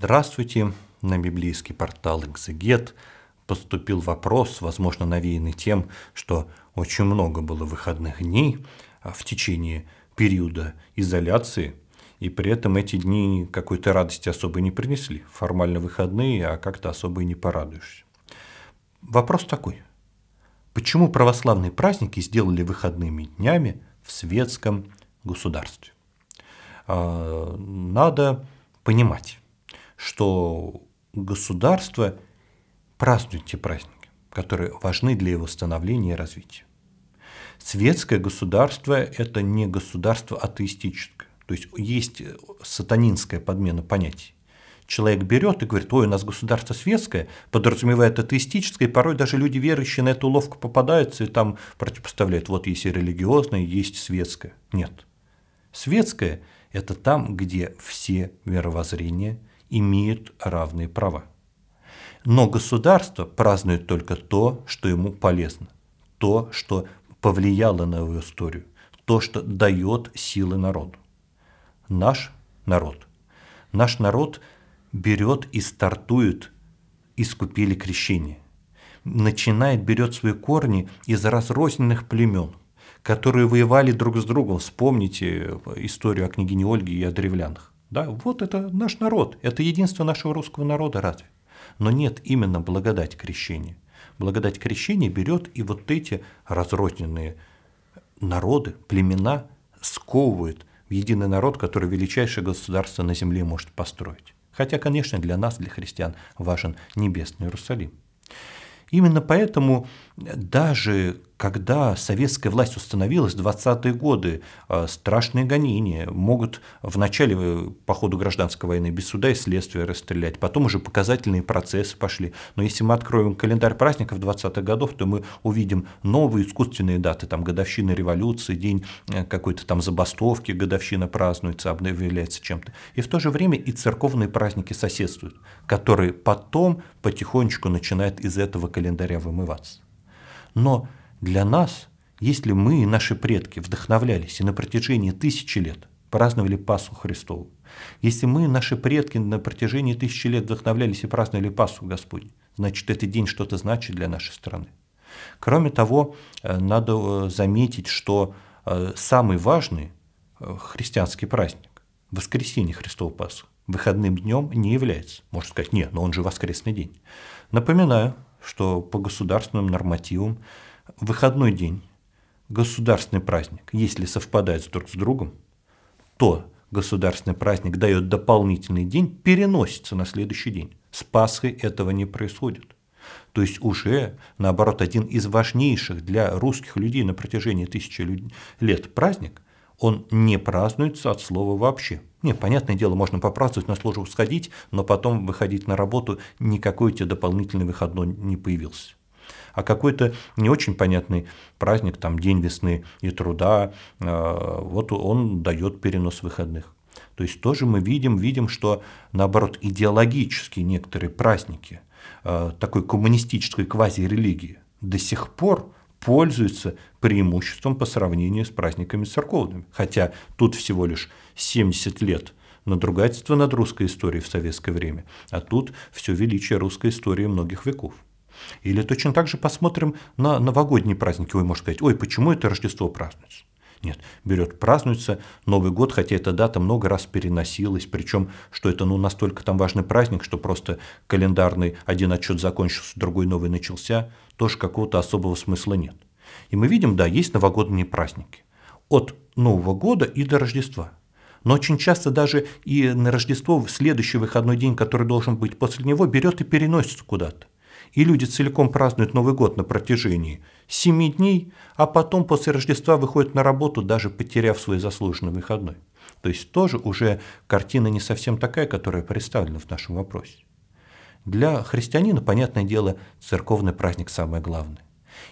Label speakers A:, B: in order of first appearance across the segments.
A: Здравствуйте! На библейский портал «Экзегет» поступил вопрос, возможно, навеянный тем, что очень много было выходных дней а, в течение периода изоляции, и при этом эти дни какой-то радости особо не принесли. Формально выходные, а как-то особо и не порадуешься. Вопрос такой. Почему православные праздники сделали выходными днями в светском государстве? А, надо понимать, что государство празднует те праздники, которые важны для его становления и развития. Светское государство – это не государство атеистическое. То есть есть э, сатанинская подмена понятий. Человек берет и говорит, ой, у нас государство светское, подразумевает атеистическое, и порой даже люди верующие на эту уловку попадаются и там противопоставляют, вот есть и религиозное, есть светское. Нет. Светское – это там, где все мировоззрения имеют равные права. Но государство празднует только то, что ему полезно, то, что повлияло на его историю, то, что дает силы народу. Наш народ. Наш народ берет и стартует из купели крещения. Начинает, берет свои корни из разрозненных племен, которые воевали друг с другом. Вспомните историю о княгине Ольге и о древлянах. Да, вот это наш народ, это единство нашего русского народа разве? Но нет именно благодать крещения. Благодать крещения берет и вот эти разрозненные народы, племена сковывает в единый народ, который величайшее государство на земле может построить. Хотя, конечно, для нас, для христиан, важен небесный Иерусалим. Именно поэтому даже когда советская власть установилась, 20-е годы, э, страшные гонения, могут в начале э, по ходу гражданской войны без суда и следствия расстрелять, потом уже показательные процессы пошли. Но если мы откроем календарь праздников 20-х годов, то мы увидим новые искусственные даты, там годовщина революции, день э, какой-то там забастовки, годовщина празднуется, обновляется чем-то. И в то же время и церковные праздники соседствуют, которые потом потихонечку начинают из этого календаря вымываться. Но для нас, если мы и наши предки вдохновлялись и на протяжении тысячи лет праздновали Пасху Христову, если мы, и наши предки, на протяжении тысячи лет вдохновлялись и праздновали Пасху Господню, значит, этот день что-то значит для нашей страны. Кроме того, э, надо э, заметить, что э, самый важный христианский праздник, воскресенье Христова Пасху, выходным днем не является. Можно сказать, нет, но он же воскресный день. Напоминаю, что по государственным нормативам выходной день, государственный праздник, если совпадают друг с другом, то государственный праздник дает дополнительный день, переносится на следующий день. С Пасхой этого не происходит. То есть уже, наоборот, один из важнейших для русских людей на протяжении тысячи лет праздник, он не празднуется от слова вообще. Не, понятное дело, можно попраздновать, на службу сходить, но потом выходить на работу, никакой тебе дополнительный выходной не появился а какой-то не очень понятный праздник, там день весны и труда, э, вот он дает перенос выходных. То есть тоже мы видим, видим, что наоборот идеологические некоторые праздники э, такой коммунистической квазирелигии до сих пор пользуются преимуществом по сравнению с праздниками церковными. Хотя тут всего лишь 70 лет надругательства над русской историей в советское время, а тут все величие русской истории многих веков. Или точно так же посмотрим на новогодние праздники. Ой, можно сказать, ой, почему это Рождество празднуется? Нет, берет, празднуется Новый год, хотя эта дата много раз переносилась, причем, что это ну, настолько там важный праздник, что просто календарный один отчет закончился, другой новый начался, тоже какого-то особого смысла нет. И мы видим, да, есть новогодние праздники. От Нового года и до Рождества. Но очень часто даже и на Рождество в следующий выходной день, который должен быть после него, берет и переносится куда-то и люди целиком празднуют Новый год на протяжении семи дней, а потом после Рождества выходят на работу, даже потеряв свой заслуженный выходной. То есть тоже уже картина не совсем такая, которая представлена в нашем вопросе. Для христианина, понятное дело, церковный праздник самое главное.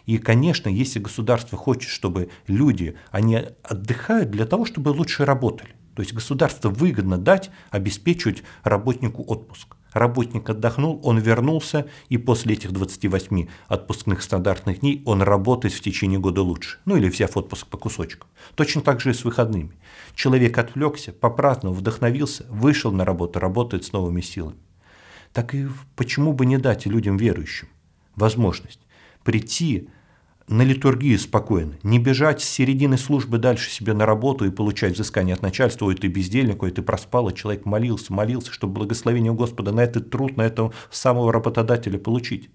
A: И, конечно, если государство хочет, чтобы люди, они отдыхают для того, чтобы лучше работали. То есть государство выгодно дать, обеспечивать работнику отпуск. Работник отдохнул, он вернулся, и после этих 28 отпускных стандартных дней он работает в течение года лучше, ну или взяв отпуск по кусочкам. Точно так же и с выходными. Человек отвлекся, попраздновал, вдохновился, вышел на работу, работает с новыми силами. Так и почему бы не дать людям верующим возможность прийти на литургии спокойно, не бежать с середины службы дальше себе на работу и получать взыскание от начальства, ой, ты бездельник, ой, ты проспал, и а человек молился, молился, чтобы благословение Господа на этот труд, на этого самого работодателя получить.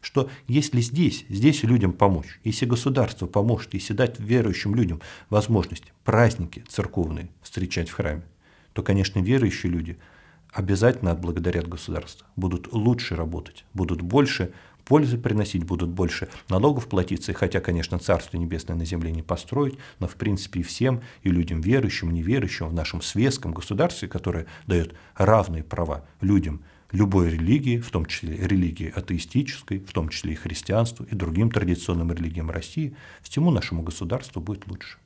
A: Что если здесь, здесь людям помочь, если государство поможет, если дать верующим людям возможность праздники церковные встречать в храме, то, конечно, верующие люди обязательно отблагодарят государство, будут лучше работать, будут больше пользы приносить будут больше, налогов платиться, хотя, конечно, Царство Небесное на земле не построить, но, в принципе, и всем, и людям верующим, неверующим, в нашем светском государстве, которое дает равные права людям любой религии, в том числе религии атеистической, в том числе и христианству, и другим традиционным религиям России, всему нашему государству будет лучше.